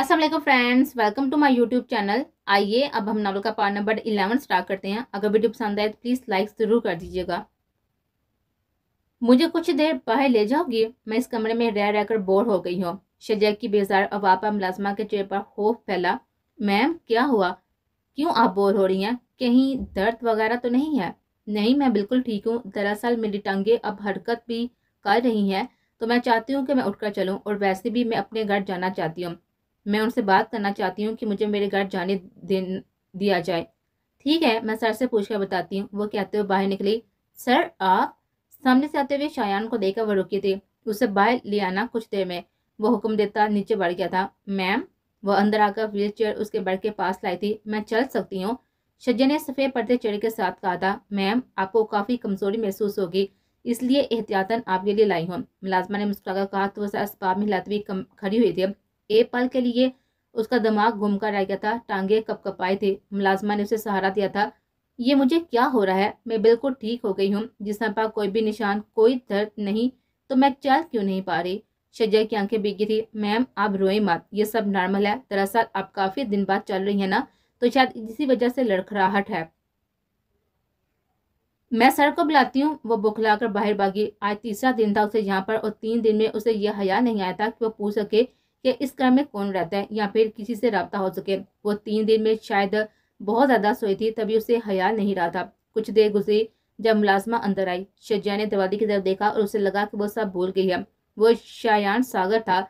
Aslam friends welcome to my YouTube channel आइए अब हम नावल का पार्ट नंबर इलेवन स्टार्ट करते हैं अगर वीडियो पसंद आए तो प्लीज़ लाइक ज़रूर कर दीजिएगा मुझे कुछ देर बाहर ले जाओगी मैं इस कमरे में रह रहकर बोर हो गई हूँ शजा की बेजार अब आप मुलाजमा के चेहरे पर खौफ फैला मैम क्या हुआ क्यों आप बोर हो रही हैं कहीं दर्द वगैरह तो नहीं है नहीं मैं बिल्कुल ठीक हूँ दरअसल मेरी टंगे अब हरकत भी कर रही हैं तो मैं चाहती हूँ कि मैं उठकर चलूँ और वैसे भी मैं अपने घर जाना चाहती हूँ मैं उनसे बात करना चाहती हूँ कि मुझे मेरे घर जाने दे दिया जाए ठीक है मैं सर से पूछ कर बताती हूँ वो कहते हुए बाहर निकली सर आप सामने से आते हुए शायान को देखकर वह रुकी थी उसे बाहर ले आना कुछ देर में वो हुक्म देता नीचे बढ़ गया था मैम वह अंदर आकर व्हील चेयर उसके बेड के पास लाई थी मैं चल सकती हूँ शज्जा ने सफ़ेद पर्दे चेहरे के साथ कहा था मैम आपको काफ़ी कमजोरी महसूस होगी इसलिए एहतियातन आपके लिए लाई हूँ मुलाजमा ने मुस्कुराकर कहा तो वह सर अस्पाब में हिलाती कम खड़ी हुई थी एक पल के लिए उसका दिमाग घूम कर रह गया था टांगे कपकपाए थे मुलाजमा ने उसे सहारा दिया था ये मुझे क्या हो रहा है मैं बिल्कुल ठीक हो गई हूँ जिसम पर कोई भी निशान कोई दर्द नहीं तो मैं चल क्यों नहीं पा रही शजय की आंखें बिगी थी मैम आप रोए मत ये सब नॉर्मल है दरअसल आप काफ़ी दिन बाद चल रही है ना तो शायद इसी वजह से लड़खड़ाहट है मैं सर को बुलाती हूँ वो बुखलाकर बाहर भागी आज तीसरा दिन था उसे यहाँ पर और तीन दिन में उसे यह हया नहीं आया था कि वो पूछ सके कि इस क्रम में कौन रहता है या फिर किसी से रबता हो सके वो तीन दिन में शायद बहुत ज़्यादा सोई थी तभी उसे हयाल नहीं रहा था कुछ देर गुजरी जब मुलाजमा अंदर आई शज्जा ने दरवाजे की तरफ देखा और उसे लगा कि वो सब भूल गई है वो शायान सागर था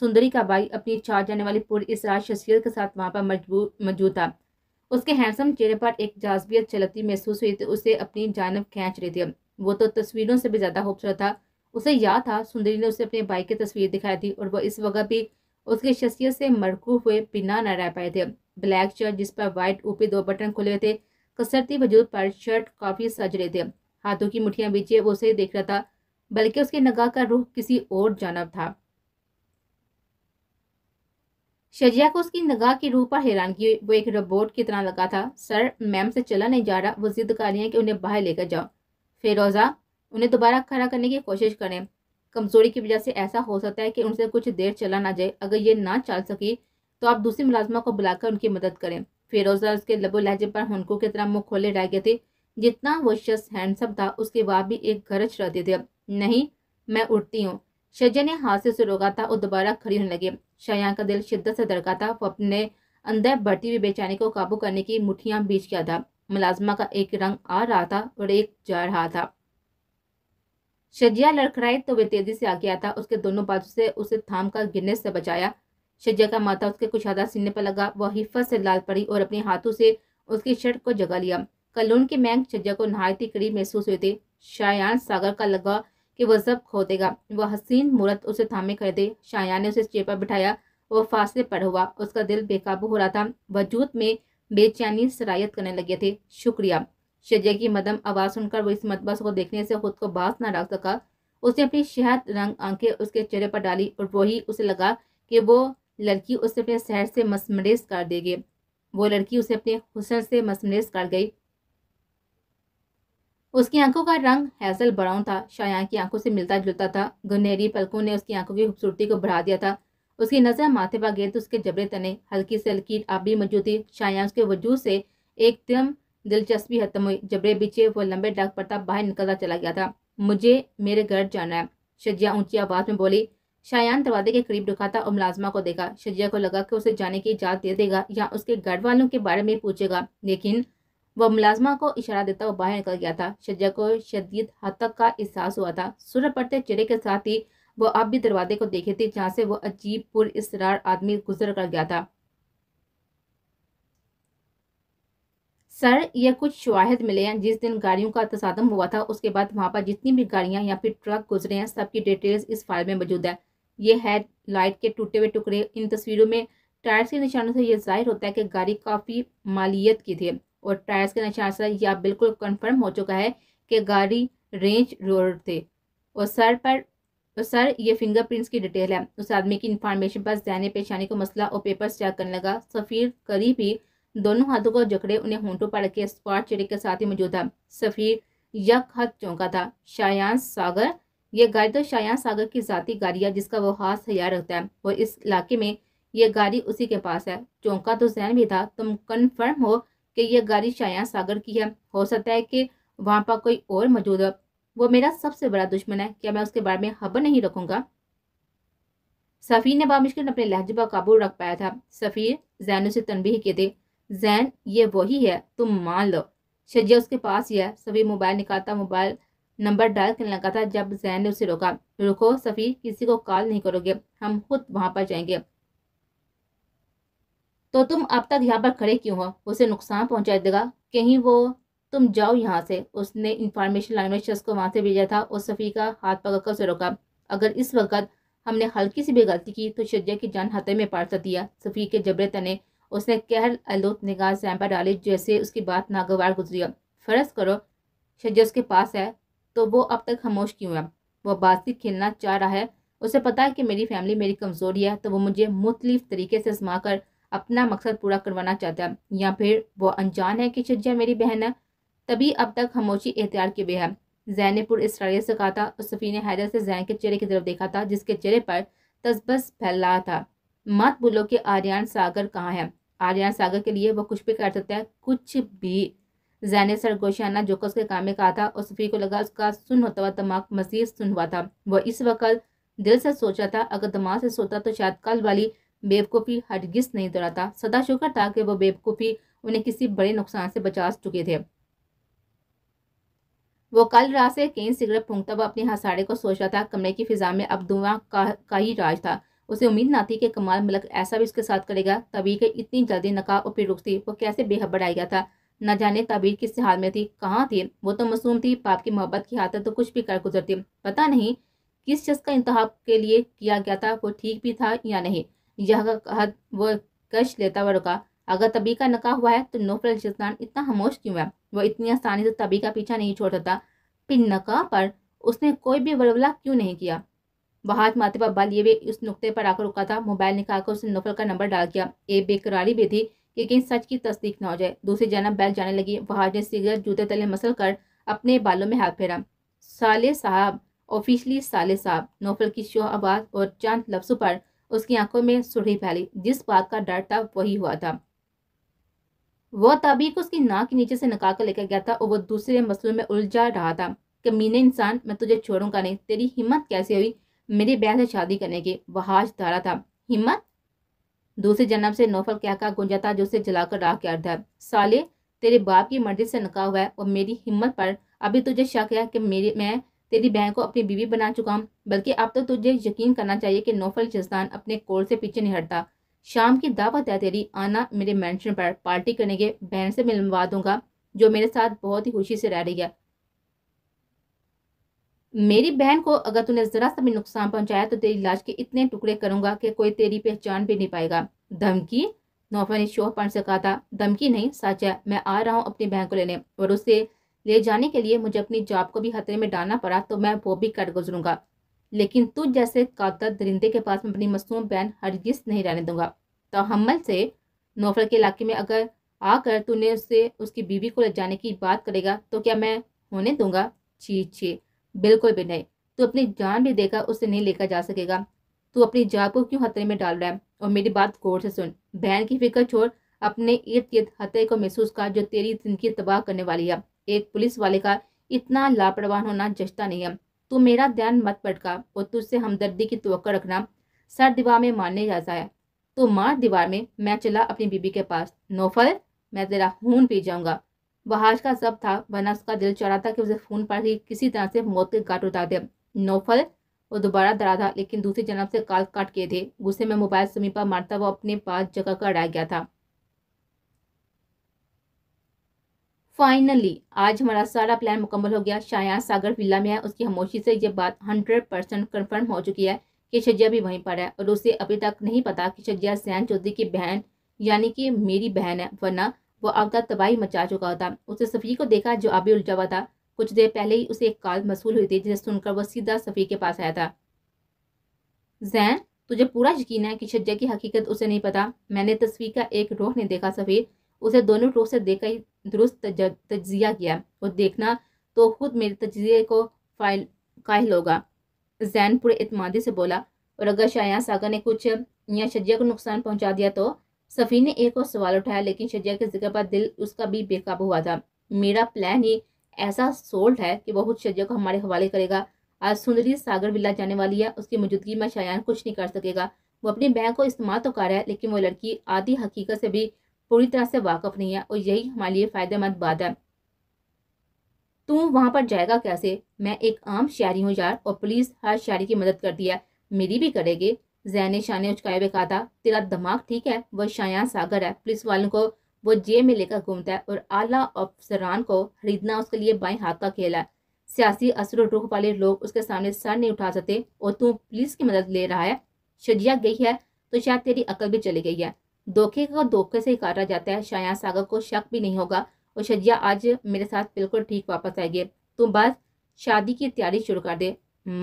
सुंदरी का भाई अपनी चार जाने वाली पूरी इसराज शख्सियत के साथ वहाँ पर मजबूत मौजूद था उसके हैंडसम चेहरे पर एक जाजबियत चलती महसूस हुई थी तो उसे अपनी जानब खींच रही थी वो तो तस्वीरों से भी ज़्यादा खूबसूरत था उसे याद था सुंदरी ने उसे अपने भाई की तस्वीर दिखाई थी और वो इस वक्त भी उसके शख्सियत से मरकूफ हुए पिना न रह पाए थे ब्लैक शर्ट जिस पर व्हाइट ऊपरी दो बटन खुले थे कसरती वजूद पर शर्ट काफ़ी सज रहे थे हाथों की मुठियां बीचे वो उसे देख रहा था बल्कि उसके नगाह का रुख किसी और जानब था शजिया को उसकी नगाह की रूह पर हैरान की वो एक रोबोट की तरह लगा था सर मैम से चला नहीं जा रहा वो जिद कर रही है कि उन्हें बाहर लेकर जाओ फिरोज़ा उन्हें दोबारा खड़ा करने की कोशिश करें कमजोरी की वजह से ऐसा हो सकता है कि उनसे कुछ देर चला ना जाए अगर ये ना चल सकी तो आप दूसरी मुलाजमा को बुलाकर उनकी मदद करें फिरोजा उसके लबो लहजे पर हनको की तरह मुँह खोले रह गए थे जितना वो शख्स हैंडसम था उसके बाद भी एक गरज रहते थे नहीं मैं उठती हूँ शजा ने हाथ से उसे रोका था और दोबारा खड़ी होने लगे शया का दिल शिद्दत से दरका था वो अपने अंदर बढ़ती हुई बेचैनी को काबू करने की मुठियां बीच गया था मुलाजमा का एक रंग आ रहा था और एक जा रहा था शजिया लड़खड़ाए तो वे तेजी से आगे आता उसके दोनों बाजू से उसे थाम कर गिरने से बचाया शजिया का माथा उसके आधा सीने पर लगा वह हिफत से लाल पड़ी और अपने हाथों से उसकी शर्ट को जगा लिया कलून की मैंग शज्जा को नहायती ही करीब महसूस हुए थे शायान सागर का लगा कि वह सब खो देगा वह हसीन मूर्त उसे थामे खरीदे शायान ने उसे चेपा बिठाया वह फासले पर हुआ उसका दिल बेकाबू हो रहा था वजूद में बेचैनी सरायत करने लगे थे शुक्रिया शजिया की मदम आवाज़ सुनकर वो इस मतबस को देखने से खुद को बास ना रख सका उसने अपनी शहद रंग आंखें उसके चेहरे पर डाली और वही उसे लगा कि वो लड़की उसे अपने शहर से मसमरेज कर देगी वो लड़की उसे अपने हुसन से मसमरेज कर गई उसकी आंखों का रंग हैसल ब्राउन था शायान की आंखों से मिलता जुलता था गुनहरी पलकों ने उसकी आंखों की खूबसूरती को बढ़ा दिया था उसकी नज़र माथे पर गई तो उसके जबरे तने हल्की से हल्की आबी मौजूद थी शायान उसके वजूद से एकदम दिलचस्पी खत्म तो हुई जबरे बिछे वो लंबे डाक पड़ता बाहर निकलता चला गया था मुझे मेरे घर जाना है शजिया ऊंची आवाज़ में बोली शायान दरवाजे के करीब था और मुलाजमा को देखा शजिया को लगा कि उसे जाने की इजाज़त दे देगा या उसके घर वालों के बारे में पूछेगा लेकिन वह मुलाजमा को इशारा देता हुआ बाहर निकल गया था शजिया को शदीद हतक का एहसास हुआ था सुर पड़ते चेहरे के साथ ही वो अब भी दरवाजे को देखे थे जहाँ से वो अजीब पुर इसरार आदमी गुजर कर गया था सर यह कुछ शवाहद मिले हैं जिस दिन गाड़ियों का तसादम हुआ था उसके बाद वहाँ पर जितनी भी गाड़ियाँ या फिर ट्रक गुजरे हैं सबकी डिटेल्स इस फाइल में मौजूद है ये हेड लाइट के टूटे हुए टुकड़े इन तस्वीरों में टायर्स के निशानों से यह जाहिर होता है कि गाड़ी काफ़ी मालियत की थी और टायर्स के निशान से यह बिल्कुल कन्फर्म हो चुका है कि गाड़ी रेंज रोड थे और सर पर और सर ये फिंगरप्रिंट्स की डिटेल है उस आदमी की इंफॉर्मेशन पर जहनी पेशानी को मसला और पेपर्स चेक करने लगा सफ़ीर करीब ही दोनों हाथों को जकड़े उन्हें होंठों पर रखे स्पाट चिड़े के साथ ही मौजूदा सफीर यक हथ चौंका था शायान सागर यह गाड़ी तो शायान सागर की जाती गाड़ी है जिसका वो खास हया रखता है और इस इलाके में यह गाड़ी उसी के पास है चौंका तो जहन भी था तुम कन्फर्म हो कि यह गाड़ी शायान सागर की है हो सकता है कि वहाँ पर कोई और मौजूद है वो मेरा सबसे बड़ा दुश्मन है क्या मैं उसके बारे में खबर नहीं रखूंगा सफ़ीर ने बामुश्किल अपने लहजे पर काबू रख पाया था सफ़ीर जैनों से तनबीह किए थे जैन ये वही है तुम मान लो शजिया उसके पास ही है सभी मोबाइल निकालता मोबाइल नंबर डायल करने लगा था जब जैन ने उसे रोका रुको सफ़ी किसी को कॉल नहीं करोगे हम खुद वहां पर जाएंगे तो तुम अब तक यहाँ पर खड़े क्यों हो उसे नुकसान पहुंचा देगा कहीं वो तुम जाओ यहाँ से उसने इंफॉर्मेशन लाइन में शख्स को वहां से भेजा था और सफ़ी का हाथ पकड़ कर उसे रोका अगर इस वक्त हमने हल्की सी भी गलती की तो शजिया की जान हाथे में पार सकती सफ़ी के जबरे तने उसने कहल आलोत निगाह एम्पा डाली जैसे उसकी बात नागवार गुजरी फर्ज करो शज्जा उसके पास है तो वो अब तक खामोश क्यों है वह बातचीत खेलना चाह रहा है उसे पता है कि मेरी फैमिली मेरी कमज़ोरी है तो वो मुझे मुख्तलिफ तरीके से आजमा कर अपना मकसद पूरा करवाना चाहता है या फिर वो अनजान है कि शज्जा मेरी बहन है तभी अब तक खामोशी एहतियार के बे है जैन ने पूरे इसराइल से कहा था और सफ़ी ने हैरत से जैन के चेहरे की तरफ देखा था जिसके चेहरे पर तस्बस फैल रहा था मत बोलो कि आर्यन सागर कहाँ है आर्यन सागर के लिए वह कुछ भी कर सकता है कुछ भी जैन ने सरगोशाना जोकस उसके काम में कहा था और सफ़ी को लगा उसका सुन होता हुआ दिमाग मजीद सुन हुआ था वह इस वक्त दिल से सोचा था अगर दिमाग से सोता तो शायद कल वाली बेवकूफ़ी हटगिस नहीं दौड़ाता तो सदा शुक्र था कि वह बेवकूफ़ी उन्हें किसी बड़े नुकसान से बचा चुके थे वो कल रात से कई सिगरेट फूंकता हुआ अपने हसाड़े को सोचा था कमरे की फिजा में अब धुआं का, का ही राज था उसे उम्मीद ना थी कि कमाल मलक ऐसा भी उसके साथ करेगा तबीर के इतनी जल्दी नकाब और बेरुखती वो कैसे बेहबर आ गया था न जाने तबीर किस हाल में थी कहाँ थी वो तो मसूम थी पाप की मोहब्बत की हालत तो कुछ भी कर गुजरती पता नहीं किस शख्स का इंतहा के लिए किया गया था वो ठीक भी था या नहीं यह हद वो कश लेता हुआ रुका अगर तबी का नका हुआ है तो नौफल जिसनान इतना खामोश क्यों है वो इतनी आसानी से तबी का पीछा नहीं छोड़ता था फिर नका पर उसने कोई भी वलवला क्यों नहीं किया वहाज माथे पर बल भी उस नुकते पर आकर रुका था मोबाइल निकालकर उसने नफल का नंबर डाल दिया ये बेकरारी भी थी कि कहीं सच की तस्दीक ना हो जाए दूसरी जानब बैल जाने लगी वहाज ने सिगरेट जूते तले मसल कर अपने बालों में हाथ फेरा साले साहब ऑफिशली साले साहब नोफल की शो आवाज़ और चांद लफ्सों पर उसकी आंखों में सुरही फैली जिस बात का डर था वही हुआ था वह तभी को उसकी नाक के नीचे से निकाल कर लेकर गया था और वो दूसरे मसलों में उलझा रहा था कि मीने इंसान मैं तुझे छोड़ूंगा नहीं तेरी हिम्मत कैसे हुई मेरी बहन से शादी करने की वहाज धारा था हिम्मत दूसरे जन्म से नौफल गुंजा था जो उसे जलाकर राख कर था साले तेरे बाप की मर्जी से नका हुआ है और मेरी हिम्मत पर अभी तुझे शक है कि मेरी मैं तेरी बहन को अपनी बीवी बना चुका हूँ बल्कि अब तो तुझे यकीन करना चाहिए कि नौफल जस्तान अपने कोल से पीछे नहीं हटता शाम की दावत है तेरी आना मेरे मैंशन पर पार्टी करने के बहन से मिलवा दूंगा जो मेरे साथ बहुत ही खुशी से रह रही है मेरी बहन को अगर तूने जरा सा भी नुकसान पहुंचाया तो तेरी लाश के इतने टुकड़े करूंगा कि कोई तेरी पहचान भी नहीं पाएगा धमकी नौफा ने पान से कहा था धमकी नहीं सच है मैं आ रहा हूँ अपनी बहन को लेने और उसे ले जाने के लिए मुझे अपनी जॉब को भी खतरे में डालना पड़ा तो मैं वो भी कट गुजरूंगा लेकिन तू जैसे कातर दरिंदे के पास में अपनी मसूम बहन हरगिज नहीं रहने दूंगा तो हमल से नौफल के इलाके में अगर आकर तूने उससे उसकी बीवी को ले जाने की बात करेगा तो क्या मैं होने दूंगा छी छी बिल्कुल भी नहीं तू अपनी जान भी देकर उसे नहीं लेकर जा सकेगा तू अपनी जान को क्यों खतरे में डाल रहा है और मेरी बात गौर से सुन बहन की फिक्र छोड़ अपने इर्द गिर्द खतरे को महसूस कर जो तेरी जिंदगी तबाह करने वाली है एक पुलिस वाले का इतना लापरवाह होना जचता नहीं है तू मेरा ध्यान मत पटका और तुझसे हमदर्दी की तो रखना सर दीवार में मारने जाता है तो मार दीवार में मैं चला अपनी बीबी के पास नौफल मैं तेरा खून पी जाऊंगा वहाज का जब था वरना उसका दिल चाह था कि उसे फोन पर ही किसी तरह से मौत के घाट उतार दे नौफल वो दोबारा डरा था लेकिन दूसरी जनाब से काल काट के थे गुस्से में मोबाइल समीपा मारता वो अपने पास जगह कर रह गया था फाइनली आज हमारा सारा प्लान मुकम्मल हो गया शाया सागर विला में है उसकी खामोशी से ये बात हंड्रेड परसेंट कन्फर्म हो चुकी है कि शजिया भी वहीं पर है और उसे अभी तक नहीं पता कि शजिया सैन चौधरी की बहन यानी कि मेरी बहन है वरना वो आपदा तबाही मचा चुका था उसने सफ़ी को देखा जो अभी उलझा हुआ था कुछ देर पहले ही उसे एक कॉल मसूल हुई थी जिसे सुनकर वह सीधा सफ़ी के पास आया था जैन तुझे पूरा यकीन है कि शज्जा की हकीकत उसे नहीं पता मैंने तस्वीर का एक रोह ने देखा सफ़ी उसे दोनों रोह से देखकर ही दुरुस्त तजिया किया और देखना तो खुद मेरे तजिए को फाइल कायल होगा जैन पूरे इतमादी से बोला और अगर शाया सागर ने कुछ या शज्जा को नुकसान पहुंचा दिया तो सफ़ी ने एक और सवाल उठाया लेकिन शजिया के जिक्र पर दिल उसका भी बेकाबू हुआ था मेरा प्लान ही ऐसा सोल्ड है कि वह शजिया को हमारे हवाले करेगा आज सुंदरी सागर विला जाने वाली है उसकी मौजूदगी में शायान कुछ नहीं कर सकेगा वो अपनी बहन को इस्तेमाल तो कर रहा है लेकिन वो लड़की आधी हकीकत से भी पूरी तरह से वाकफ नहीं है और यही हमारे लिए फ़ायदेमंद बात है तू वहां पर जाएगा कैसे मैं एक आम शहरी हूँ यार और पुलिस हर शहरी की मदद करती है मेरी भी करेगी जैन शाह ने शान उचकाए हुए कहा था तेरा दिमाग ठीक है वह शाया सागर है पुलिस वालों को वो जेब में लेकर घूमता है और आला अफसरान को खरीदना उसके लिए बाएं हाथ का खेल है सियासी असर और रुख वाले लोग उसके सामने सर नहीं उठा सकते और तू पुलिस की मदद ले रहा है शजिया गई है तो शायद तेरी अकल भी चली गई है धोखे को धोखे से ही काटा जाता है शाया सागर को शक भी नहीं होगा और शजिया आज मेरे साथ बिल्कुल ठीक वापस आएगी तुम बस शादी की तैयारी शुरू कर दे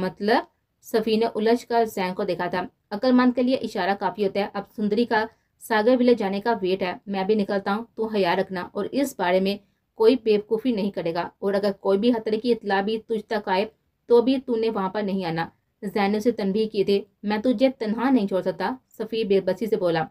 मतलब सफ़ी ने उलझ कर जैन को देखा था अकलमंद के लिए इशारा काफ़ी होता है अब सुंदरी का सागर विले जाने का वेट है मैं भी निकलता हूँ तो हया रखना और इस बारे में कोई बेवकूफ़ी नहीं करेगा और अगर कोई भी हतरे की इतला भी तुझ तक आए तो भी तूने वहाँ पर नहीं आना जैन से तनबी किए थे मैं तुझे तनहा नहीं छोड़ सकता सफ़ी बेबसी से बोला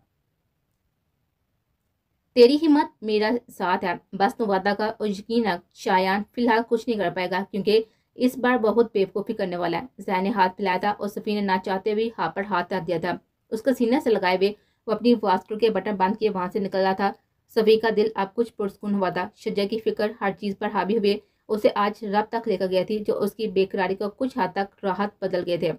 तेरी हिम्मत मेरा साथ है बस तू वादा का और यकीन शायान फिलहाल कुछ नहीं कर पाएगा क्योंकि इस बार बहुत बेवकूफ़ी करने वाला है जैन ने हाथ फैलाया था और सफ़ी ने ना चाहते हुए हाथ पर हाथ रख दिया था उसका सीने से लगाए हुए वो अपनी वास्तु के बटन बांध के वहाँ से निकल रहा था सफ़ी का दिल अब कुछ पुरस्कून हुआ था शजा की फिक्र हर चीज़ पर हावी हुए उसे आज रब तक लेकर गया थी जो उसकी बेकरारी को कुछ हद तक राहत बदल गए थे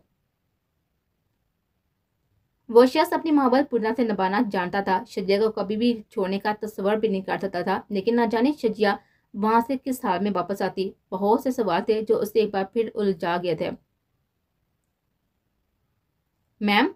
वो शख्स अपनी मोहब्बत पूर्णा से नबाना जानता था शजिया को कभी भी छोड़ने का तस्वर भी नहीं कर सकता था लेकिन ना जाने शजिया वहाँ से किस हाल में वापस आती बहुत से सवाल थे जो उससे एक बार फिर उलझा गए थे मैम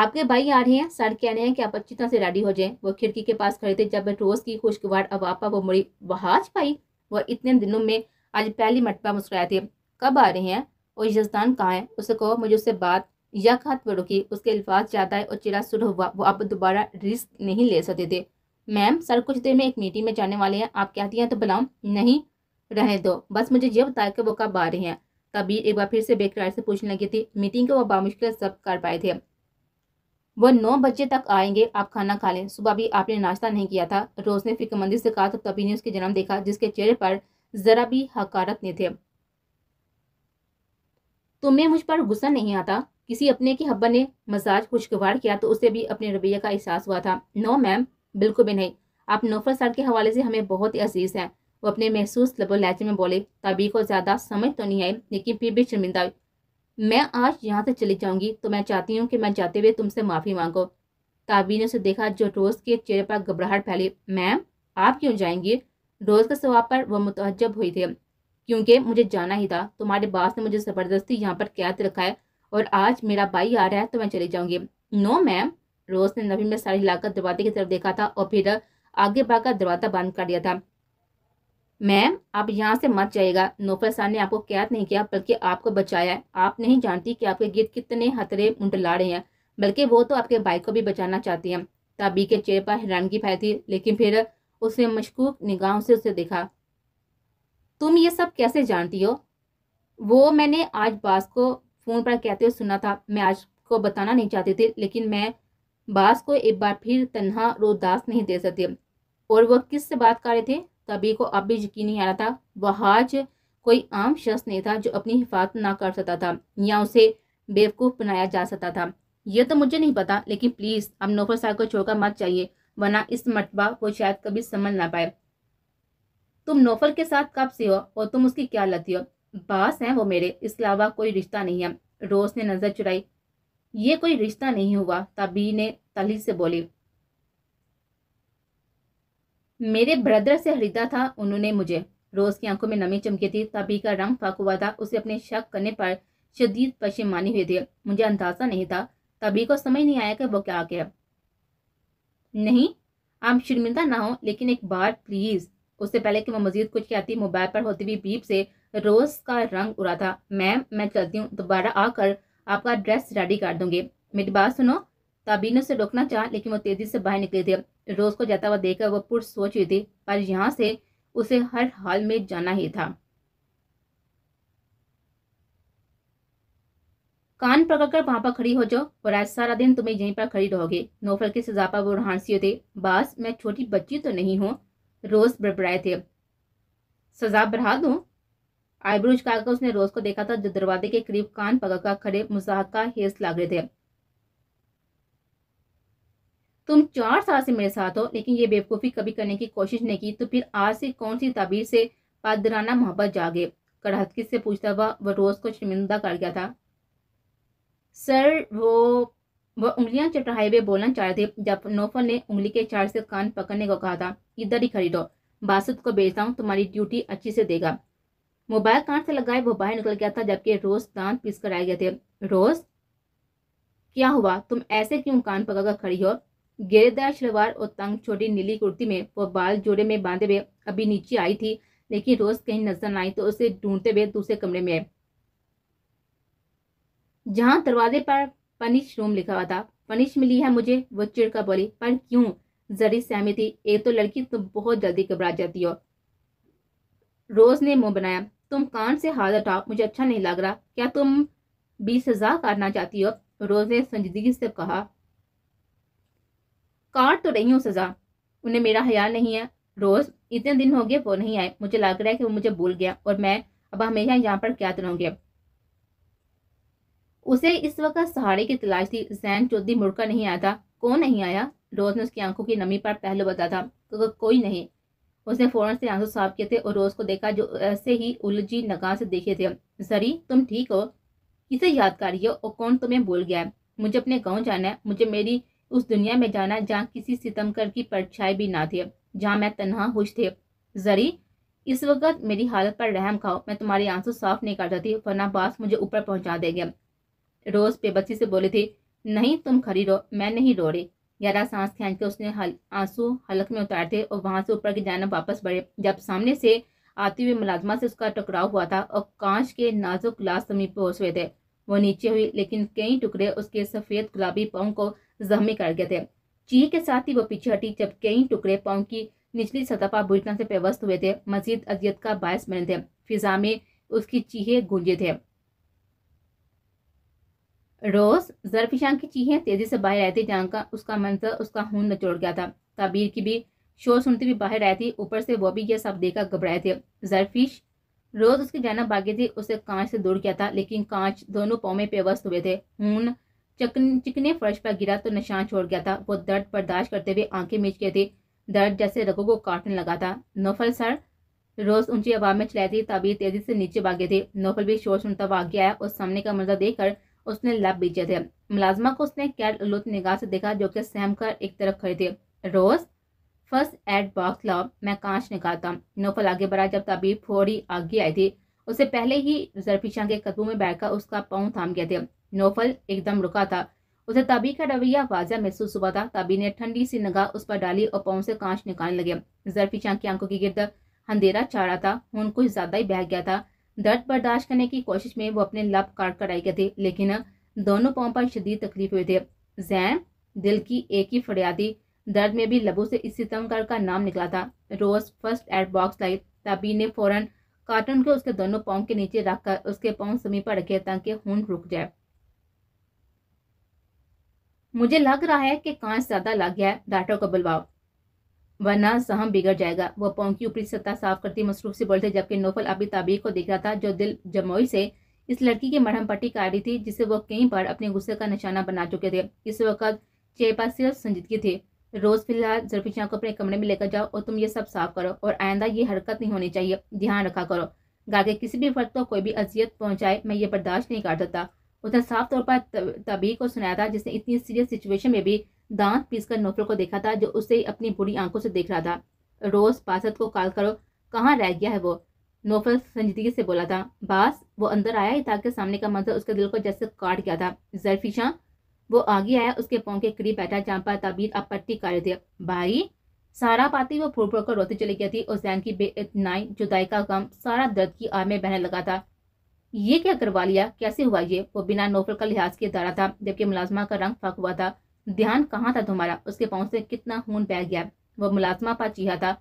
आपके भाई आ रहे हैं सर कह रहे हैं कि आप अच्छी तरह से रेडी हो जाएं वो खिड़की के पास खड़े थे जब रोज की खुशगवार अवापा वो मुड़ी वहाज भाई वह इतने दिनों में आज पहली मरतबा मुस्कुराए थे कब आ रहे हैं और यजदान कहाँ है उसे कहो मुझे उससे बात यक हाथ पर रुकी उसके अल्फाज ज्यादा है और चिरा सुर हुआ वो अब दोबारा रिस्क नहीं ले सकते थे मैम सर कुछ देर में एक मीटिंग में जाने वाले हैं आप कहती हैं तो बुलाऊ नहीं रहने दो बस मुझे ये बताया कि वो कब आ रही हैं कबीर एक बार फिर से बेकरार से पूछने लगी थी मीटिंग को वो बामुश्किल सब कर पाए थे वो नौ बजे तक आएंगे आप खाना खा लें सुबह भी आपने नाश्ता नहीं किया था रोज ने मंदिर से कहा तो तभी ने उसके जन्म देखा जिसके चेहरे पर जरा भी हकारत नहीं थे तुम्हें मुझ पर गुस्सा नहीं आता किसी अपने के हब्बा ने मजाज खुशगवार किया तो उसे भी अपने रवैया का एहसास हुआ था नो मैम बिल्कुल भी नहीं आप नौफर साल के हवाले से हमें बहुत ही अजीज हैं वो अपने महसूस लबो लहजे में बोले तभी को ज़्यादा समझ तो नहीं आई लेकिन फिर भी शर्मिंदा हुई मैं आज यहाँ से चली जाऊँगी तो मैं चाहती हूँ कि मैं जाते हुए तुमसे माफ़ी मांगो ताबी ने उसे देखा जो रोज़ के चेहरे पर घबराहट फैली मैम आप क्यों जाएंगी रोज़ के सवाब पर वह मुतजब हुई थे क्योंकि मुझे जाना ही था तुम्हारे बास ने मुझे ज़बरदस्ती यहाँ पर कैद रखा है और आज मेरा भाई आ रहा है तो मैं चली जाऊँगी नो मैम रोज ने नवी में साड़ी हिलाकर दरवाजे की तरफ देखा था और फिर आगे भागकर दरवाजा बंद कर दिया था मैम आप यहाँ से मत जाइएगा नोफर साहब ने आपको कैद नहीं किया बल्कि आपको बचाया आप नहीं जानती कि आपके गिर कितने हथरे मुंडला रहे हैं बल्कि वो तो आपके भाई को भी बचाना चाहती हैं ताबी के चेहरे पर हैरानगी फैली लेकिन फिर उसने मशकूक निगाहों से उसे देखा तुम ये सब कैसे जानती हो वो मैंने आज बास को फ़ोन पर कहते हुए सुना था मैं आज को बताना नहीं चाहती थी लेकिन मैं बास को एक बार फिर तन्हा रोदास नहीं दे सकते और वह किस से बात कर रहे थे तभी को अब भी यकीन नहीं आ रहा था वह आज कोई आम शख्स नहीं था जो अपनी हिफाजत ना कर सकता था या उसे बेवकूफ़ बनाया जा सकता था यह तो मुझे नहीं पता लेकिन प्लीज़ अब नौकर साहब को छोड़कर मत चाहिए वरना इस मरतबा वो शायद कभी समझ ना पाए तुम नौफल के साथ कब से हो और तुम उसकी क्या लती हो बास हैं वो मेरे इसके अलावा कोई रिश्ता नहीं है रोज ने नज़र चुराई ये कोई रिश्ता नहीं हुआ तबी ने तली से बोली मेरे ब्रदर से खरीदा था उन्होंने मुझे रोज की आंखों में नमी चमकी थी तभी का रंग फाक हुआ था उसे अपने शक करने पर शदीद पशेमानी हुई थी मुझे अंदाजा नहीं था तभी को समझ नहीं आया कि वो क्या गया नहीं आप शर्मिंदा ना हो लेकिन एक बार प्लीज उससे पहले कि मैं मजीद कुछ कहती मोबाइल पर होती हुई बीप से रोज का रंग उड़ा था मैम मैं चलती हूँ दोबारा आकर आपका ड्रेस रेडी कर दूंगी मेरी बात सुनो ताबीन उसे रोकना चाह लेकिन वो तेज़ी से बाहर निकले थे रोज़ को जाता हुआ देखकर वो पुर सोच हुई थी पर यहाँ से उसे हर हाल में जाना ही था कान पकड़कर वहां पर खड़ी हो जाओ और आज सारा दिन तुम्हें यहीं पर खड़ी रहोगे नोफल की सजा पर वो रहानसी थे बास मैं छोटी बच्ची तो नहीं हूँ रोज बड़बड़ाए थे सजा बढ़ा दू आईब्रूज का उसने रोज को देखा था जो दरवाजे के करीब कान पकड़कर खड़े मुजाहका हेस लाग रहे थे तुम चार साल से मेरे साथ हो लेकिन ये बेवकूफ़ी कभी करने की कोशिश नहीं की तो फिर आज से कौन सी ताबीर से पादराना मोहब्बत जागे कड़हतकी से पूछता हुआ वह रोज को शर्मिंदा कर गया था सर वो वह उंगलियां चटाए हुए बोलना चाह रहे थे जब नोफर ने उंगली के चार से कान पकड़ने को कहा था इधर ही खरीदो बासत को बेचता हूँ तुम्हारी ड्यूटी अच्छी से देगा मोबाइल कांट से लगाए वो बाहर निकल गया था जबकि रोज दांत पीस कर आए गए थे रोज क्या हुआ तुम ऐसे क्यों कान पकड़कर खड़ी हो गेरेदार शलवार और तंग छोटी नीली कुर्ती में वो बाल जोड़े में बांधे हुए अभी नीचे आई थी लेकिन रोज कहीं नजर न आई तो उसे ढूंढते हुए दूसरे कमरे में जहां दरवाजे पर पनिश रूम लिखा हुआ था पनिश मिली है मुझे वो चिड़का बोली पर क्यों जरी सहमी थी एक तो लड़की तुम तो बहुत जल्दी घबरा जाती हो रोज ने मुंह बनाया तुम कान से हाथ हटाओ मुझे अच्छा नहीं लग रहा क्या तुम भी सजा काटना चाहती हो रोज ने संजीदगी से कहा काट तो रही हूँ सजा उन्हें मेरा ख्याल नहीं है रोज इतने दिन हो गए वो नहीं आए मुझे लग रहा है कि वो मुझे भूल गया और मैं अब हमेशा यहाँ पर कैद अब उसे इस वक्त सहारे की तलाश थी जैन चौधरी मुड़कर नहीं आया था कौन नहीं आया रोज ने उसकी आंखों की नमी पर पहलू बता था तो, तो कोई नहीं उसने फौरन से आंसू साफ किए थे और रोज को देखा जो ऐसे ही उलझी नगाह से देखे थे जरी तुम ठीक हो किसे याद कर रही हो और कौन तुम्हें भूल गया है मुझे अपने गाँव जाना है मुझे मेरी उस दुनिया में जाना है जहाँ किसी सितमकर की परछाई भी ना थी जहाँ मैं तनहा खुश थे जरी इस वक्त मेरी हालत पर रहम खाओ मैं तुम्हारे आंसू साफ नहीं कर जाती वरना बास मुझे ऊपर पहुंचा गया रोज पेबसी से बोली थी नहीं तुम खड़ी रो मैं नहीं रो रही गहरा सांस खींच के उसने हल, आंसू हलक में उतार थे और वहां से ऊपर की जाना वापस बढ़े जब सामने से आती हुई मुलाजमा से उसका टकराव हुआ था और कांच के नाजुक ग्लास समीप पहुंच हुए थे वो नीचे हुई लेकिन कई टुकड़े उसके सफ़ेद गुलाबी पाँव को जख्मी कर गए थे चीह के साथ ही वो पीछे हटी जब कई टुकड़े पाँव की निचली सतह पर बुझना से पेवस्त हुए थे मजीद अजियत का बायस बने थे फिजा में उसकी चीहे गूंजे थे रोज जरफिशां की चीहें तेजी से बाहर आई थी जहाँ का उसका मंजर उसका खून नचोड़ गया था ताबीर की भी शोर सुनते हुए बाहर आई थी ऊपर से वो भी यह सब देखकर घबराए थे जरफिश रोज उसकी जाना बाकी थी उसे कांच से दूर गया था लेकिन कांच दोनों पाँव में पेवस्त हुए थे खून चकन चिकने फर्श पर गिरा तो निशान छोड़ गया था वो दर्द बर्दाश्त करते हुए आंखें मिच गए थे दर्द जैसे रगों को काटने लगा था नोफल सर रोज ऊंची आवाज में चलाई थी ताबीर तेजी से नीचे भागे थे नोफल भी शोर सुनता भाग गया और सामने का मजा देखकर उसने लब बीचे थे मुलाजमा को उसने कैट लुत निगाह से देखा जो कि सहम कर एक तरफ खड़े थे रोज फर्स्ट एड बॉक्स लॉब मैं कांच निकालता नोफल आगे बढ़ा जब तबीब फोड़ी आगे आई थी उससे पहले ही जरफीशा के कदमों में बैठकर उसका पाँव थाम गया थे नोफल एकदम रुका था उसे तबी का रवैया वाजिया महसूस हुआ था तबी ने ठंडी सी नगाह उस पर डाली और पाँव से कांच निकालने लगे जरफीशा की आंखों की गिरद अंधेरा चाड़ा था खून कुछ ज्यादा ही बह गया था दर्द बर्दाश्त करने की कोशिश में वो अपने लब काट कर आई गए थे लेकिन दोनों पाँव पर शदीद तकलीफ हुए थे जैन दिल की एक ही फरियादी दर्द में भी लबों से इस सितमगर का नाम निकला था रोज फर्स्ट एड बॉक्स लाई ताबी ने फौरन कार्टून को उसके दोनों पाँव के नीचे रखकर उसके पाँव समीप पर रखे ताकि खून रुक जाए मुझे लग रहा है कि कांच ज्यादा लग गया है डॉक्टर को बुलवाओ वरना सहम बिगड़ जाएगा वह पौंग की ऊपरी सतह साफ करती मसरूफ से बोलते जबकि नोफल अभी ताबीर को देख रहा था जो दिल जमोई से इस लड़की की मरहम पट्टी रही थी जिसे वह कई बार अपने गुस्से का निशाना बना चुके थे इस वक्त चेपा सिर्फ संजीदगी थी रोज फिलहाल जरफिशा को अपने कमरे में लेकर जाओ और तुम ये सब साफ करो और आइंदा ये हरकत नहीं होनी चाहिए ध्यान रखा करो गागे किसी भी फर्द को तो कोई भी अजियत पहुंचाए मैं ये बर्दाश्त नहीं कर देता उसने साफ तौर पर तबीर को सुनाया था जिसने इतनी सीरियस सिचुएशन में भी दांत पीसकर नौफल को देखा था जो उसे अपनी बुरी आंखों से देख रहा था रोज पासद को कॉल करो कहाँ रह गया है वो नौफल संजीदगी से बोला था बास वो अंदर आया ही ताकि सामने का मंजर उसके दिल को जैसे काट गया था जरफीशा वो आगे आया उसके पाँव के करीब बैठा जहाँ पर ताबीर अब पट्टी कार्य दिया भाई सारा पाती वो फूट फूट कर रोती चली गई थी और जैन की बेतनाई जुदाई का गम सारा दर्द की आग में बहने लगा था ये क्या करवा लिया कैसे हुआ ये वो बिना नौफल का लिहाज किए रहा था जबकि मुलाजमा का रंग फक हुआ था ध्यान कहाँ था तुम्हारा उसके पाँव से कितना खून बह गया वह मुलाजमा पा चीहा था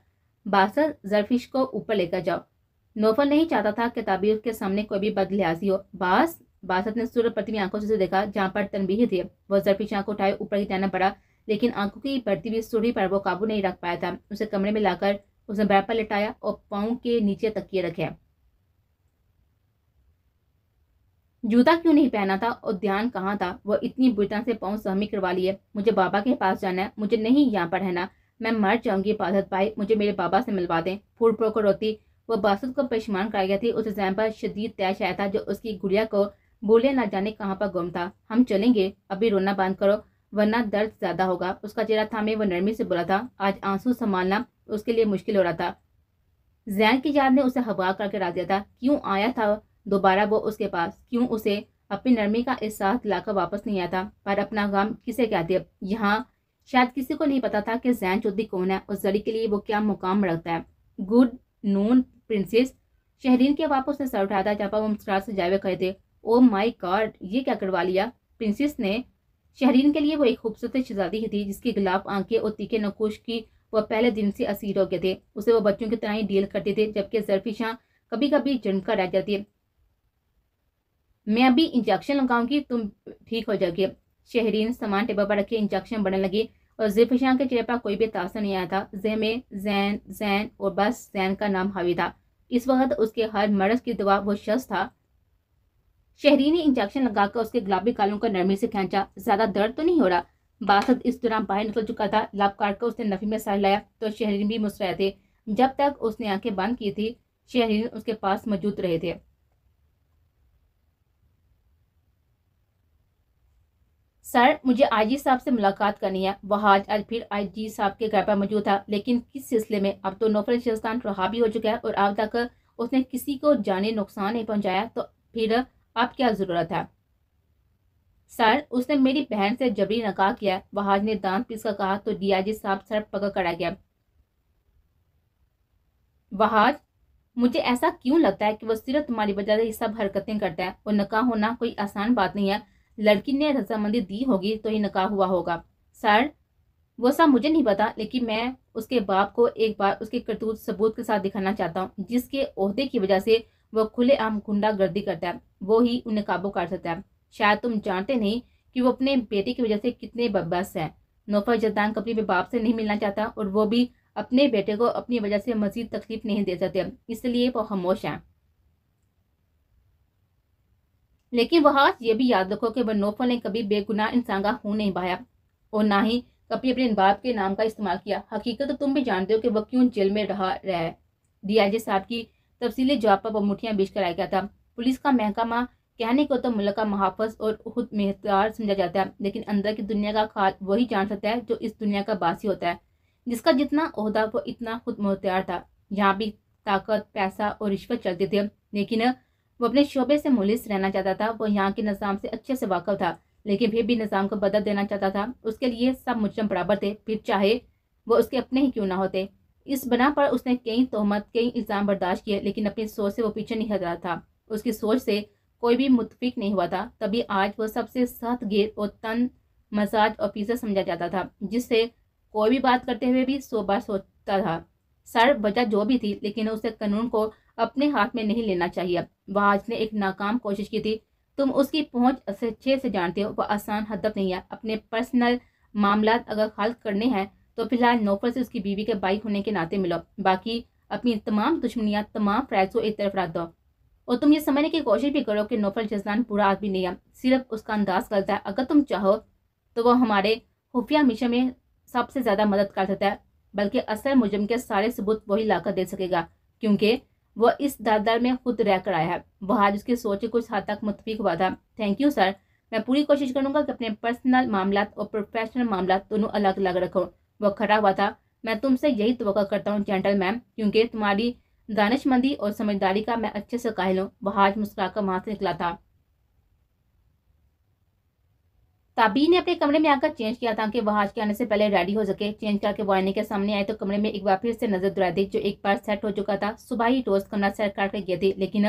बासर जरफिश को ऊपर लेकर जाओ नोफल नहीं चाहता था कि ताबीर के सामने कोई भी बदलियाजी हो बास बासत ने सूर्य प्रतिमी आंखों से देखा जहाँ पर तनबीह थी वह जरफिश आंखों उठाए ऊपर ही जाना पड़ा लेकिन आंखों की बढ़ती हुई सूढ़ी पर वो काबू नहीं रख पाया था उसे कमरे में लाकर उसने बैपर पर लेटाया और पाँव के नीचे तकिए रखे जूता क्यों नहीं पहना था और ध्यान कहाँ था वह इतनी बुरी तरह से पहुँच सहमी करवा ली है मुझे बाबा के पास जाना है मुझे नहीं यहाँ पर रहना मैं मर जाऊंगी पाधत भाई मुझे मेरे बाबा से मिलवा दें फूट फूट कर रोती वह बासुद को पेशमान कर गया थी उस एग्जाम पर शदीद तैश आया था जो उसकी गुड़िया को बोले ना जाने कहाँ पर गुम था हम चलेंगे अभी रोना बंद करो वरना दर्द ज़्यादा होगा उसका चेहरा था मैं वह नरमी से बोला था आज आंसू संभालना उसके लिए मुश्किल हो रहा था जैन की याद ने उसे हवा करके रा दिया था क्यों आया था दोबारा वो उसके पास क्यों उसे अपनी नरमी का एहसास लाकर वापस नहीं आता पर अपना गम किसे क्या दिया यहाँ शायद किसी को नहीं पता था कि जैन चौधरी कौन है और जड़ी के लिए वो क्या मुकाम रखता है गुड नून प्रिंसेस शहरीन के वापस उसने सर उठाया था जहाँ पर वो मुस्कुरा से जावे खड़े थे ओ माई गॉड ये क्या करवा लिया प्रिंसेस ने शहरीन के लिए वो एक खूबसूरत शहजादी थी जिसकी गुलाब आंखें और तीखे नकोश की वह पहले दिन से असीर हो गए थे उसे वो बच्चों की तरह ही डील करते थे जबकि जरफी शाह कभी कभी जन्म का रह जाती मैं अभी इंजेक्शन लगाऊंगी तुम ठीक हो जाओगे शहरीन सामान टेबल पर रखे इंजेक्शन बढ़ने लगे और जुल्फिशान के चेहरे पर कोई भी तासर नहीं आया था जह में जैन जैन और बस जैन का नाम हावी था इस वक्त उसके हर मर्ज की दवा वो शख्स था शहरी ने इंजेक्शन लगाकर उसके गुलाबी कालों को नरमी से खेचा ज्यादा दर्द तो नहीं हो रहा बासत इस दौरान बाहर निकल चुका था लाभ काट कर उसने नफी में सर लाया तो शहरीन भी मुस्कुराए थे जब तक उसने आंखें बंद की थी शहरीन उसके पास मौजूद रहे थे सर मुझे आईजी साहब से मुलाकात करनी है वह आज आज फिर आईजी साहब के घर पर मौजूद था लेकिन किस सिलसिले में अब तो नौकर शिस्तान भी हो चुका है और अब तक उसने किसी को जाने नुकसान नहीं पहुंचाया तो फिर अब क्या ज़रूरत है सर उसने मेरी बहन से जबरी नकाह किया वहाज ने दांत पीस कर कहा तो डीआईजी साहब सर पकड़ कर आ गया वहाज मुझे ऐसा क्यों लगता है कि वह सिर्फ तुम्हारी वजह से ये सब हरकतें करता है और नकाह होना कोई आसान बात नहीं है लड़की ने रजामंदी दी होगी तो ही निकाह हुआ होगा सर वो सब मुझे नहीं पता लेकिन मैं उसके बाप को एक बार उसके करतूत सबूत के साथ दिखाना चाहता हूँ जिसके अहदे की वजह से वह खुलेआम गुंडागर्दी करता है वो ही उन्हें काबू कर सकता है शायद तुम जानते नहीं कि वो अपने बेटे की वजह से कितने बदबस हैं नौफर जद्दान कपड़ी में बाप से नहीं मिलना चाहता और वो भी अपने बेटे को अपनी वजह से मजीद तकलीफ नहीं दे सकते इसलिए वो खामोश हैं लेकिन वह ये भी याद रखो कि बनोफल ने कभी बेगुनाह इंसान का खून नहीं बहाया और ना ही कभी अपने बाप के नाम का इस्तेमाल किया हकीकत तो तुम भी जानते हो कि वह क्यों जेल में रहा रहा है डीआईजी साहब की तफसीली जवाब पर मुठियाँ बीच कराया गया था पुलिस का महकमा कहने को तो मुल्क का महाफज और खुद मेहतार समझा जाता है लेकिन अंदर की दुनिया का खाल वही जान सकता है जो इस दुनिया का बासी होता है जिसका जितना अहदा वो इतना खुद मोहत्यार था यहाँ भी ताकत पैसा और रिश्वत चलते थे लेकिन वो अपने शोबे से मुलिस रहना चाहता था वो यहाँ के निज़ाम से अच्छे से वाकफ था लेकिन फिर भी निज़ाम को बदल देना चाहता था उसके लिए सब मुजरम बराबर थे फिर चाहे वो उसके अपने ही क्यों ना होते इस बना पर उसने कई तोहमत कई इल्ज़ाम बर्दाश्त किए लेकिन अपनी सोच से वो पीछे नहीं हट रहा था उसकी सोच से कोई भी मुतफिक नहीं हुआ था तभी आज वो सबसे सख्त गिर और तन मजाज और पीसा समझा जाता था जिससे कोई भी बात करते हुए भी सो बार सोचता था सर वजह जो भी थी लेकिन उसे कानून को अपने हाथ में नहीं लेना चाहिए वाज ने एक नाकाम कोशिश की थी तुम उसकी पहुंच अच्छे से जानते हो वह आसान हदफ नहीं है अपने पर्सनल मामला अगर हल करने हैं तो फिलहाल नौकर से उसकी बीवी के बाइक होने के नाते मिलो बाकी अपनी तमाम दुश्मनियाँ तमाम फ्रैक्स को एक तरफ रख दो और तुम ये समझने की कोशिश भी करो कि नौफर जजदान बुरा आदमी नहीं है सिर्फ उसका अंदाज गलत है अगर तुम चाहो तो वह हमारे खुफिया मिशन में सबसे ज़्यादा मदद कर सकता है बल्कि असल मुजम के सारे सबूत वही लाकर दे सकेगा क्योंकि वह इस दर में खुद रहकर आया है वह आज उसकी सोच कुछ हद तक मुतफिक हुआ था थैंक यू सर मैं पूरी कोशिश करूंगा कि अपने पर्सनल मामला और प्रोफेशनल मामला दोनों अलग अलग रखूँ वह खड़ा हुआ था मैं तुमसे यही तो करता हूँ जेंटल मैम क्योंकि तुम्हारी दानशमंदी और समझदारी का मैं अच्छे से काहिल हूँ वह आज मुस्कुराकर वहाँ से निकला था ताबी ने अपने कमरे में आकर चेंज किया ताकि वह आज के आने से पहले रेडी हो सके चेंज करके वो आने के सामने आए तो कमरे में एक बार फिर से नजर दुरा दी जो एक बार सेट हो चुका था सुबह ही रोज कमरा सेट करके गए थे लेकिन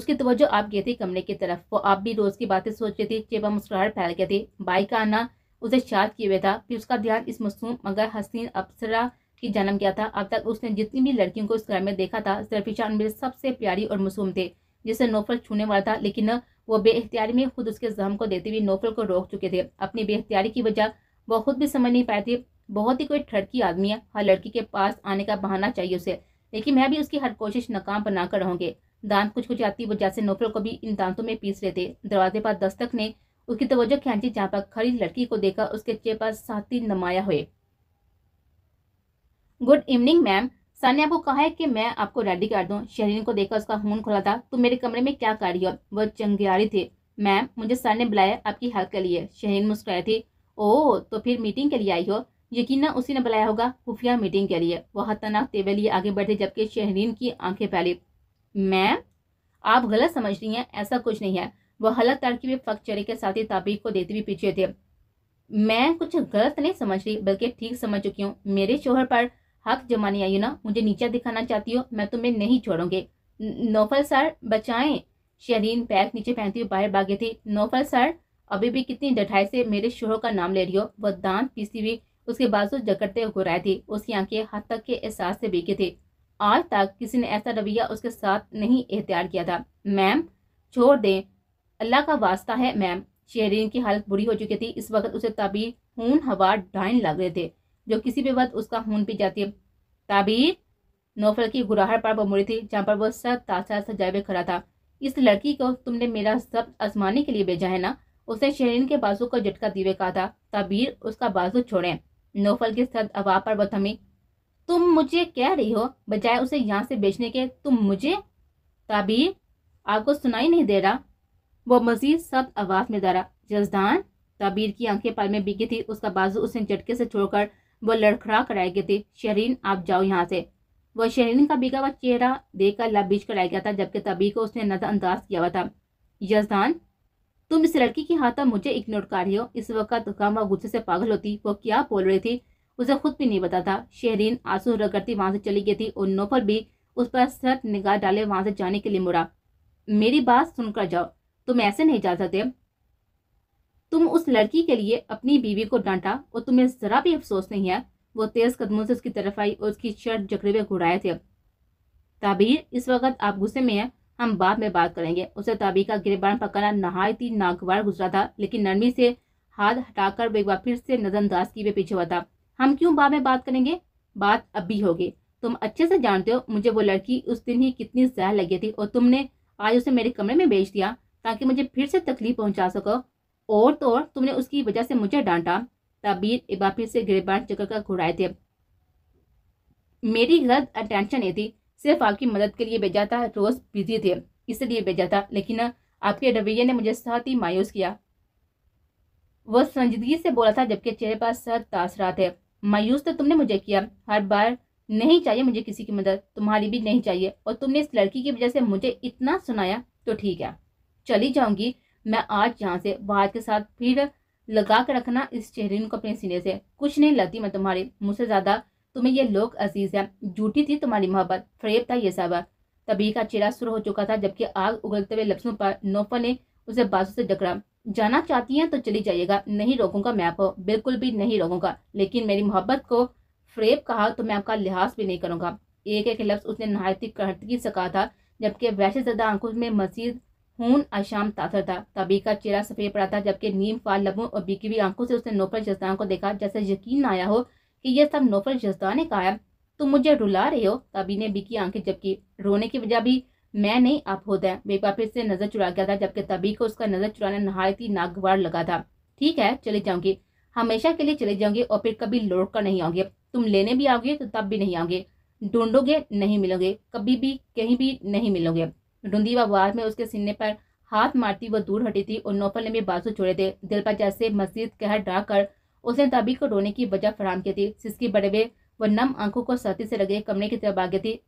उसकी तवज्जो आप गए थे कमरे की तरफ वो आप भी रोज की बातें सोच रही थी चेपा मुस्कुराहट फैल गए थे बाई का आना उसे शाद किए हुए था फिर उसका ध्यान इस मसूम मगर हसीन अप्सरा की जन्म गया था अब तक उसने जितनी भी लड़कियों को इस घर में देखा था जरफिशान मेरे सबसे प्यारी और मसूम थे जिसे नौफर छूने वाला था लेकिन वो बेख्तियारी में खुद उसके जहम को देते हुए नौफल को रोक चुके थे अपनी बेख्तियारी की वजह वो खुद भी समझ नहीं पाए थे बहुत ही कोई ठड़की आदमी है हर लड़की के पास आने का बहाना चाहिए उसे लेकिन मैं भी उसकी हर कोशिश नाकाम बनाकर रहूंगे दांत कुछ कुछ आती वजह से नौकरों को भी इन दांतों में पीस रहे थे दरवाजे पर दस्तक ने उसकी तवज्जो खींची जहाँ पर खड़ी लड़की को देखा उसके चेहरे पर साथी नमाया हुए गुड इवनिंग मैम सानिया ने आपको कहा है कि मैं आपको रेडी कर दूं शहरीन को देखकर उसका खून खुला था तुम मेरे कमरे में क्या कर रही हो वह चंगियारी थे मैम मुझे सर ने बुलाया आपकी हेल्प के लिए शहरीन मुस्कुराई थी ओ तो फिर मीटिंग के लिए आई हो यकीन उसी ने बुलाया होगा खुफिया मीटिंग के लिए वह तनाव टेबल लिए आगे बढ़ते जबकि शहरीन की आंखें फैली मैम आप गलत समझ रही हैं ऐसा कुछ नहीं है वह हलत तरकीब फक चरे के साथ ही ताबीर को देते हुए पीछे थे मैं कुछ गलत तो नहीं समझ रही बल्कि ठीक समझ चुकी हूँ मेरे शोहर पर हक जमाने आई ना मुझे नीचा दिखाना चाहती हो मैं तुम्हें नहीं छोड़ूंगी नौफल सर बचाएं शहरीन बैग नीचे पहनती हुई बाहर भागे थी नौफल सर अभी भी कितनी डठाई से मेरे शोहर का नाम ले रही हो वह दांत पीसी हुई उसके बाजू जकड़ते घुराए थी उसकी आंखें हद तक के एहसास से बीके थी आज तक किसी ने ऐसा रवैया उसके साथ नहीं एहतियार किया था मैम छोड़ दें अल्लाह का वास्ता है मैम शहरीन की हालत बुरी हो चुकी थी इस वक्त उसे तभी खून हवा डाइन लग रहे थे जो किसी भी वक्त उसका खून पी जाती है ताबीर नौफल की गुराहट पर वो मुड़ी थी जहाँ पर वो सब ताजा सजाए हुए खड़ा था इस लड़की को तुमने मेरा सब आजमाने के लिए भेजा है ना उसने शेरिन के बाजू को झटका दिए कहा था ताबीर उसका बाजू छोड़े नौफल की सर्द अबा पर वो थमी तुम मुझे कह रही हो बजाय उसे यहाँ से बेचने के तुम मुझे ताबीर आपको सुनाई नहीं दे रहा वो मजीद सब आवाज में डरा जजदान ताबीर की आंखें पाल में बिकी थी उसका बाजू उसने झटके से छोड़कर वो लड़खड़ा कर आई गई थी शरीन आप जाओ यहाँ से वह शरीन का बिगा हुआ चेहरा देखकर लबीज कर आया गया था जबकि तभी को उसने नजरअंदाज किया हुआ था यजदान तुम इस लड़की के हाथ मुझे इग्नोर कर रही हो इस वक्त काम व गुस्से से पागल होती वो क्या बोल रही थी उसे खुद भी नहीं पता था शहरीन आंसू रगड़ती वहां से चली गई थी और नोफल भी उस पर सख्त निगाह डाले वहां से जाने के लिए मुड़ा मेरी बात सुनकर जाओ तुम ऐसे नहीं जा सकते तुम उस लड़की के लिए अपनी बीवी को डांटा और तुम्हें जरा भी अफसोस नहीं है वो तेज कदमों से उसकी तरफ आई और उसकी शर्ट जकड़े हुए घुड़ाए थे ताबीर इस वक्त आप गुस्से में हैं हम बाद में बात करेंगे उसे ताबी का गिरबान पकड़ना नहायत ही नागवार गुजरा था लेकिन नरमी से हाथ हटाकर एक बार फिर से नजरअंदाज की वे पीछे हुआ था हम क्यों बाद में बात करेंगे बात अब भी होगी तुम अच्छे से जानते हो मुझे वो लड़की उस दिन ही कितनी जहर लगी थी और तुमने आज उसे मेरे कमरे में बेच दिया ताकि मुझे फिर से तकलीफ पहुंचा सको और तो और तुमने उसकी वजह से मुझे डांटा ताबीर एक बार फिर से गिरबान चक्कर का घुराए थे मेरी गलत अटेंशन ये थी सिर्फ आपकी मदद के लिए भेजा था रोज़ बिजी थे इसलिए भेजा था लेकिन आपके रवैये ने मुझे साथ ही मायूस किया वह संजीदगी से बोला था जबकि चेहरे पर सर रहा थे मायूस तो तुमने मुझे किया हर बार नहीं चाहिए मुझे किसी की मदद तुम्हारी भी नहीं चाहिए और तुमने इस लड़की की वजह से मुझे इतना सुनाया तो ठीक है चली जाऊंगी मैं आज यहाँ से बाहर के साथ फिर लगा कर रखना इस चेहरीन को अपने सीने से कुछ नहीं लगती मैं तुम्हारी मुझसे ज़्यादा तुम्हें ये लोग अजीज है झूठी थी तुम्हारी मोहब्बत फरेब था ये सब तभी का चेहरा सुर हो चुका था जबकि आग उगलते हुए लफ्सों पर नोफा ने उसे बाजू से जकड़ा जाना चाहती हैं तो चली जाइएगा नहीं रोकूंगा मैं आपको बिल्कुल भी नहीं रोकूंगा लेकिन मेरी मोहब्बत को फ्रेब कहा तो मैं आपका लिहाज भी नहीं करूंगा एक एक लफ्ज़ उसने नहायती करती से कहा था जबकि वैसे ज़्यादा आंखों में मजीद खून अशाम तासर था तभी का चेहरा सफेद पड़ा था जबकि नीम फाल लबों और बिकी हुई आंखों से उसने नौफल जजदान को देखा जैसे यकीन आया हो कि यह सब नौफल जस्तान ने कहा तुम मुझे रुला रहे हो तभी ने बिकी आंखें जबकि रोने की वजह भी मैं नहीं आप होता है बेबा फिर से नजर चुरा गया था जबकि तभी को उसका नजर चुराना नहायत ही नागवार लगा था ठीक है चले जाऊंगी हमेशा के लिए चले जाऊंगी और फिर कभी लौट कर नहीं आओगे तुम लेने भी आओगे तो तब भी नहीं आओगे ढूंढोगे नहीं मिलोगे कभी भी कहीं भी नहीं मिलोगे डूंदीवा बाद में उसके सीने पर हाथ मारती वह दूर हटी थी और नौपल ने भी बाजू छोड़े थे दिल पर जैसे मस्जिद कहर डा कर उसने तभी को रोने की वजह फराम की थी सिसकी बड़े हुए वह नम आंखों को सर्दी से लगे कमरे की तरफ आगे थी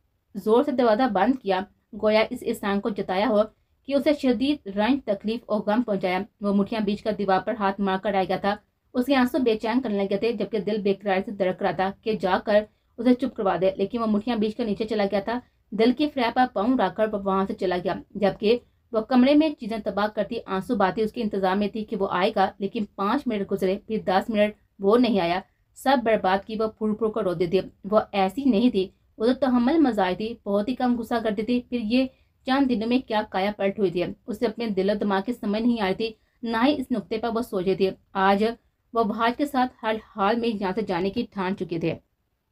जोर से दरवाजा बंद किया गोया इस इंसान को जताया हो कि उसे शदीद रंज तकलीफ और गम पहुंचाया वो मुठियां बीच कर दीवार पर हाथ मार कर आ गया था उसके आंसू बेचैन करने लगे थे जबकि दिल बेकरार से दरक रहा था कि जाकर उसे चुप करवा दे लेकिन वह मुठियां बीच कर नीचे चला गया था दिल के फ्रैप पर पाँव रखकर वहां से चला गया जबकि वह कमरे में चीजें तबाह करती आंसू बातें उसके इंतजार में थी कि वो आएगा लेकिन पाँच मिनट गुजरे फिर दस मिनट वो नहीं आया सब बर्बाद की वह फूट फूट कर रो देती वह ऐसी नहीं थी वो तो तहमल मजाई थी बहुत ही कम गुस्सा करती थी फिर ये चंद दिनों में क्या काया पलट हुई थी उसे अपने दिल और दिमाग की समझ नहीं आई थी ना ही इस नुकते पर वह सोचे थे आज वह भाज के साथ हर हाल में यहाँ से जाने की ठान चुके थे